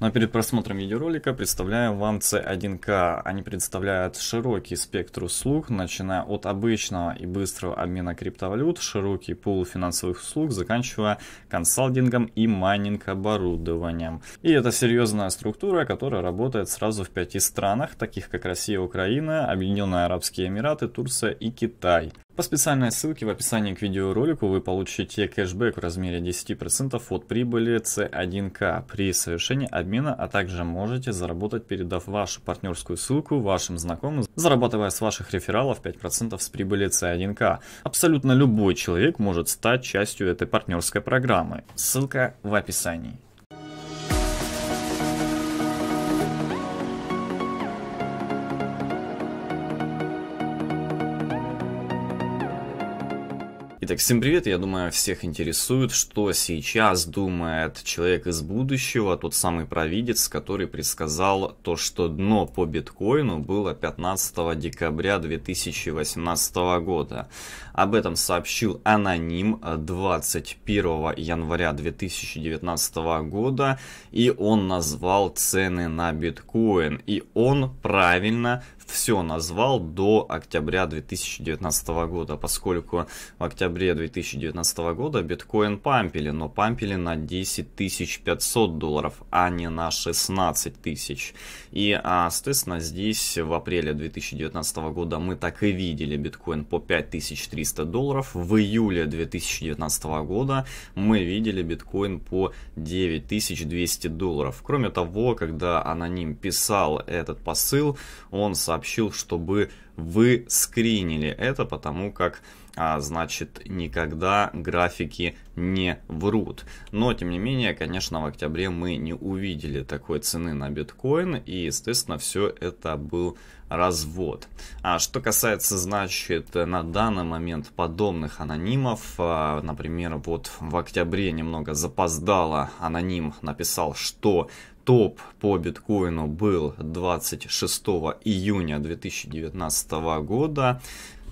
Ну а перед просмотром видеоролика представляем вам C1К. Они представляют широкий спектр услуг, начиная от обычного и быстрого обмена криптовалют, широкий пул финансовых услуг, заканчивая консалтингом и майнинг оборудованием. И это серьезная структура, которая работает сразу в пяти странах, таких как Россия, Украина, Объединенные Арабские Эмираты, Турция и Китай. По специальной ссылке в описании к видеоролику вы получите кэшбэк в размере 10% от прибыли C1К при совершении обмена, а также можете заработать, передав вашу партнерскую ссылку вашим знакомым, зарабатывая с ваших рефералов 5% с прибыли C1К. Абсолютно любой человек может стать частью этой партнерской программы. Ссылка в описании. Итак, всем привет, я думаю, всех интересует, что сейчас думает человек из будущего, тот самый провидец, который предсказал то, что дно по биткоину было 15 декабря 2018 года. Об этом сообщил аноним 21 января 2019 года, и он назвал цены на биткоин, и он правильно все назвал до октября 2019 года, поскольку в октябре 2019 года биткоин пампили, но пампили на 10 500 долларов, а не на 16 тысяч. И, а, соответственно, здесь в апреле 2019 года мы так и видели биткоин по 5300 долларов. В июле 2019 года мы видели биткоин по 9200 долларов. Кроме того, когда аноним писал этот посыл, он сообщил сообщил, чтобы вы скринили это, потому как а, значит, никогда графики не врут. Но, тем не менее, конечно, в октябре мы не увидели такой цены на биткоин, и, естественно, все это был развод. А что касается, значит, на данный момент подобных анонимов, а, например, вот в октябре немного запоздало аноним написал, что Топ по биткоину был 26 июня 2019 года.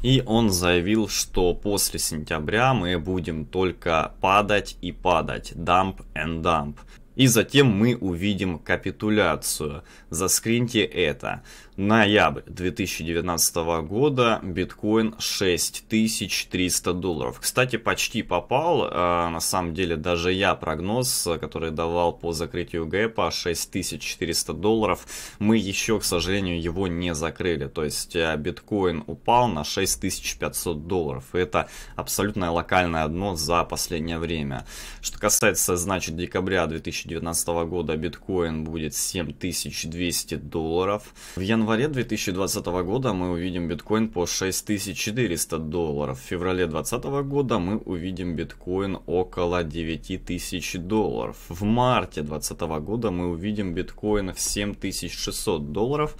И он заявил, что после сентября мы будем только падать и падать. Дамп and дамп. И затем мы увидим капитуляцию. Заскриньте это. Ноябрь 2019 года, биткоин 6300 долларов. Кстати, почти попал, а, на самом деле даже я прогноз, который давал по закрытию гэпа 6400 долларов, мы еще, к сожалению, его не закрыли. То есть а, биткоин упал на 6500 долларов. Это абсолютное локальное дно за последнее время. Что касается, значит, декабря 2019 2019 года биткоин будет 7200 долларов. В январе 2020 года мы увидим биткоин по 6400 долларов. В феврале 2020 года мы увидим биткоин около 9000 долларов. В марте 2020 года мы увидим биткоин в 7600 долларов.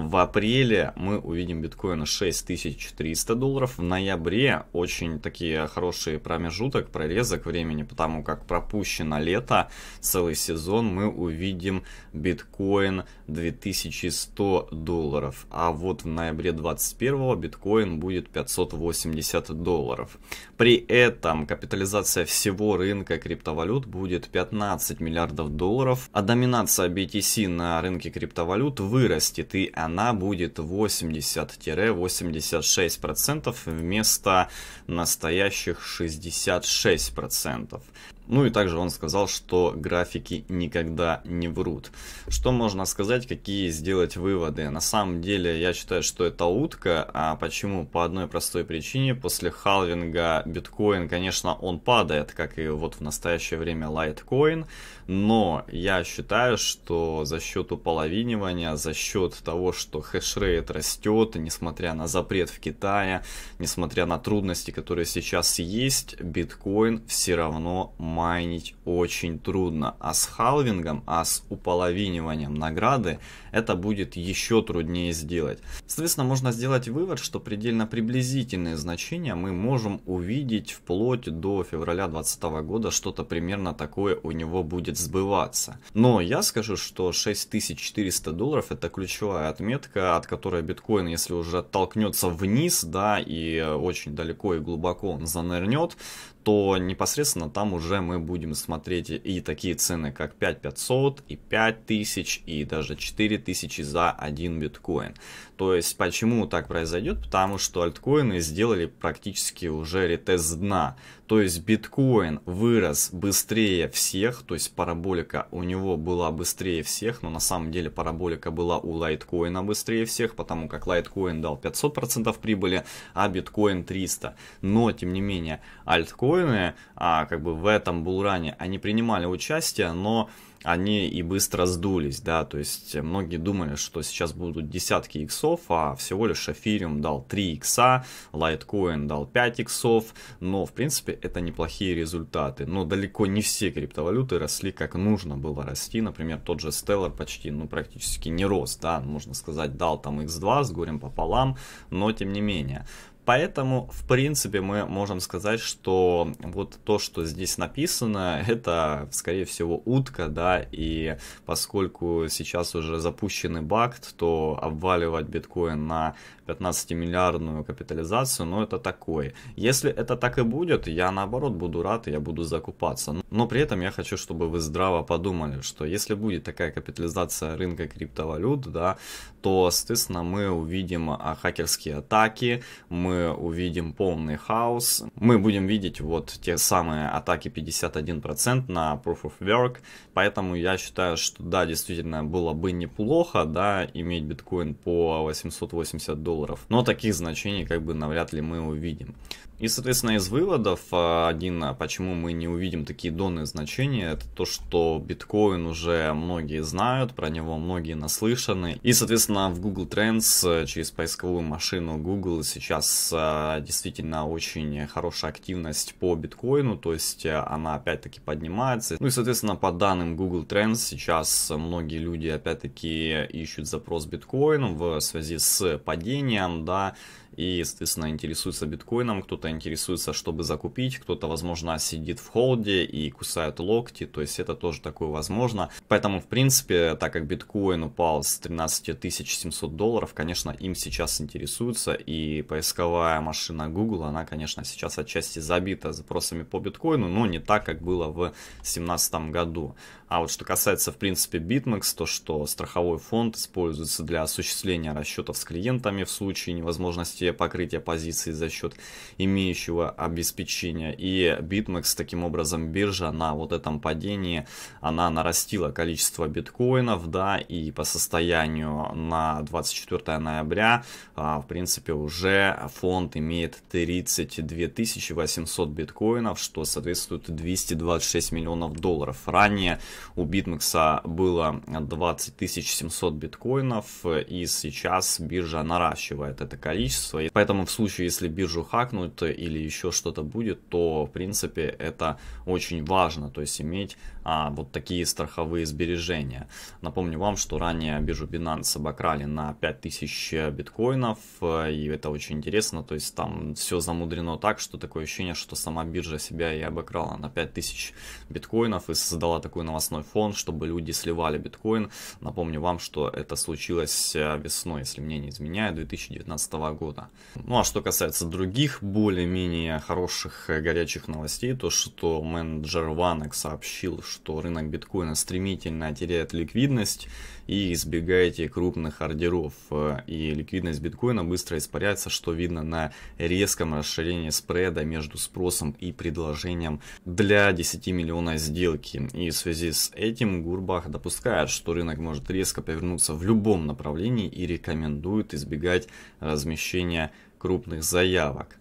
В апреле мы увидим биткоина 6300 долларов. В ноябре очень такие хорошие промежуток, прорезок времени, потому как пропущено лето, целый сезон, мы увидим биткоин 2100 долларов. А вот в ноябре 21 биткоин будет 580 долларов. При этом капитализация всего рынка криптовалют будет 15 миллиардов долларов, а доминация BTC на рынке криптовалют вырастет и она она будет 80-86% вместо настоящих 66%. Ну и также он сказал, что графики никогда не врут. Что можно сказать, какие сделать выводы? На самом деле я считаю, что это утка. А почему? По одной простой причине. После халвинга биткоин, конечно, он падает, как и вот в настоящее время лайткоин. Но я считаю, что за счет уполовинивания, за счет того, что хешрейт растет, несмотря на запрет в Китае, несмотря на трудности, которые сейчас есть, биткоин все равно майнить очень трудно, а с халвингом, а с уполовиниванием награды это будет еще труднее сделать. Соответственно, можно сделать вывод, что предельно приблизительные значения мы можем увидеть вплоть до февраля 2020 года, что-то примерно такое у него будет сбываться. Но я скажу, что 6400 долларов это ключевая отметка, от которой биткоин, если уже оттолкнется вниз, да, и очень далеко и глубоко он занырнет, то непосредственно там уже мы будем смотреть и такие цены, как 5500, и 5000, и даже 4 4000 за один биткоин. То есть почему так произойдет? Потому что альткоины сделали практически уже ретест дна. То есть биткоин вырос быстрее всех, то есть параболика у него была быстрее всех, но на самом деле параболика была у лайткоина быстрее всех, потому как лайткоин дал 500% прибыли, а биткоин 300. Но, тем не менее, альткоины а, как бы в этом булране, они принимали участие, но они и быстро сдулись, да, то есть многие думали, что сейчас будут десятки иксов, а всего лишь эфириум дал 3 икса, лайткоин дал 5 иксов, но в принципе это неплохие результаты, но далеко не все криптовалюты росли как нужно было расти, например, тот же Stellar почти, ну, практически не рос, да, можно сказать, дал там x2 с горем пополам, но тем не менее, Поэтому, в принципе, мы можем сказать, что вот то, что здесь написано, это, скорее всего, утка, да, и поскольку сейчас уже запущенный бакт, то обваливать биткоин на 15-миллиардную капитализацию, ну, это такое. Если это так и будет, я, наоборот, буду рад, и я буду закупаться. Но при этом я хочу, чтобы вы здраво подумали, что если будет такая капитализация рынка криптовалют, да, то, соответственно, мы увидим а, хакерские атаки, мы увидим полный хаос. Мы будем видеть вот те самые атаки 51% на Proof of Work. Поэтому я считаю, что да, действительно было бы неплохо, да, иметь биткоин по 880 долларов. Но таких значений как бы навряд ли мы увидим. И, соответственно, из выводов а, один, а, почему мы не увидим такие донные значения, это то, что биткоин уже многие знают, про него многие наслышаны. И, соответственно, в Google Trends а, через поисковую машину Google сейчас действительно очень хорошая активность по биткоину, то есть она опять-таки поднимается. Ну и, соответственно, по данным Google Trends сейчас многие люди опять-таки ищут запрос биткоин в связи с падением, да, и, естественно, интересуется биткоином, кто-то интересуется, чтобы закупить, кто-то, возможно, сидит в холде и кусают локти, то есть это тоже такое возможно. Поэтому, в принципе, так как биткоин упал с 13 700 долларов, конечно, им сейчас интересуются, и поисковая машина Google, она, конечно, сейчас отчасти забита запросами по биткоину, но не так, как было в 2017 году. А вот что касается, в принципе, BitMEX, то, что страховой фонд используется для осуществления расчетов с клиентами в случае невозможности для покрытия позиций за счет имеющего обеспечения. И BitMEX таким образом биржа на вот этом падении, она нарастила количество биткоинов, да, и по состоянию на 24 ноября, а, в принципе, уже фонд имеет 32 800 биткоинов, что соответствует 226 миллионов долларов. Ранее у BitMEX а было 20 700 биткоинов, и сейчас биржа наращивает это количество устройство. поэтому в случае, если биржу хакнут или еще что-то будет, то в принципе это очень важно, то есть иметь а, вот такие страховые сбережения. Напомню вам, что ранее биржу Binance обокрали на 5000 биткоинов, и это очень интересно, то есть там все замудрено так, что такое ощущение, что сама биржа себя и обокрала на 5000 биткоинов и создала такой новостной фон, чтобы люди сливали биткоин. Напомню вам, что это случилось э, весной, если мне не изменяет, 2019 года года. Ну а что касается других более-менее хороших э, горячих новостей, то что менеджер Ванек сообщил, что рынок биткоина стремительно теряет ликвидность и избегайте крупных ордеров. Э, и ликвидность биткоина быстро испаряется, что видно на резком расширении спреда между спросом и предложением для 10 миллиона сделки. И в связи с этим Гурбах допускает, что рынок может резко повернуться в любом направлении и рекомендует избегать размещения размещения крупных заявок.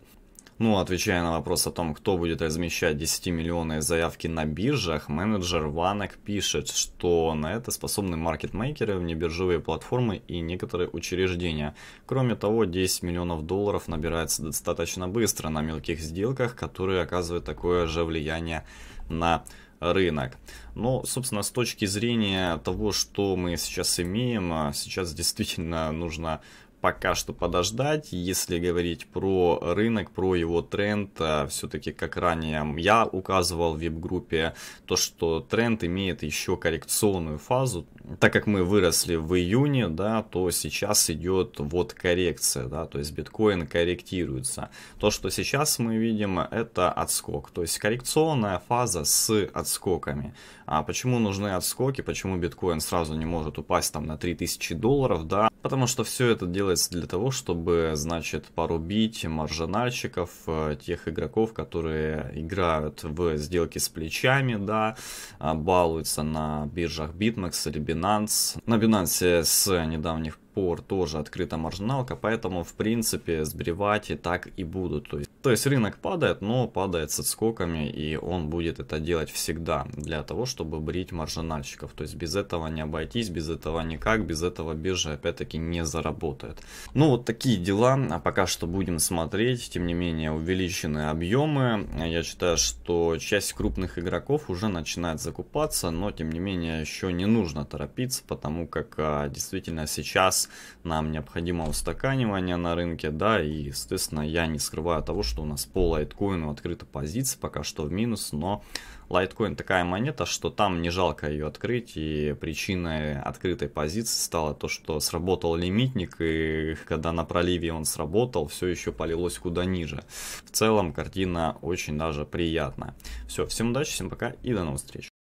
Ну, отвечая на вопрос о том, кто будет размещать 10-миллионные заявки на биржах, менеджер Ванек пишет, что на это способны маркетмейкеры, внебиржевые платформы и некоторые учреждения. Кроме того, 10 миллионов долларов набирается достаточно быстро на мелких сделках, которые оказывают такое же влияние на рынок. Но, ну, собственно, с точки зрения того, что мы сейчас имеем, а сейчас действительно нужно пока что подождать. Если говорить про рынок, про его тренд, а, все-таки, как ранее я указывал в веб-группе, то, что тренд имеет еще коррекционную фазу. Так как мы выросли в июне, да, то сейчас идет вот коррекция, да, то есть биткоин корректируется. То, что сейчас мы видим, это отскок, то есть коррекционная фаза с отскоками. А почему нужны отскоки, почему биткоин сразу не может упасть там на 3000 долларов, да, потому что все это дело делается для того, чтобы, значит, порубить маржинальщиков, э, тех игроков, которые играют в сделки с плечами, да, а балуются на биржах Bitmax или Binance. На Binance с недавних пор тоже открыта маржиналка, поэтому в принципе сбривать и так и будут. То есть, то есть рынок падает, но падает с отскоками и он будет это делать всегда для того, чтобы брить маржинальщиков. То есть без этого не обойтись, без этого никак, без этого биржа опять-таки не заработает. Ну вот такие дела, а пока что будем смотреть, тем не менее увеличены объемы. Я считаю, что часть крупных игроков уже начинает закупаться, но тем не менее еще не нужно торопиться, потому как а, действительно сейчас нам необходимо устаканивание на рынке, да, и, естественно, я не скрываю того, что у нас по лайткоину открыта позиция, пока что в минус, но лайткоин такая монета, что там не жалко ее открыть, и причиной открытой позиции стало то, что сработал лимитник, и когда на проливе он сработал, все еще полилось куда ниже. В целом, картина очень даже приятная. Все, всем удачи, всем пока и до новых встреч.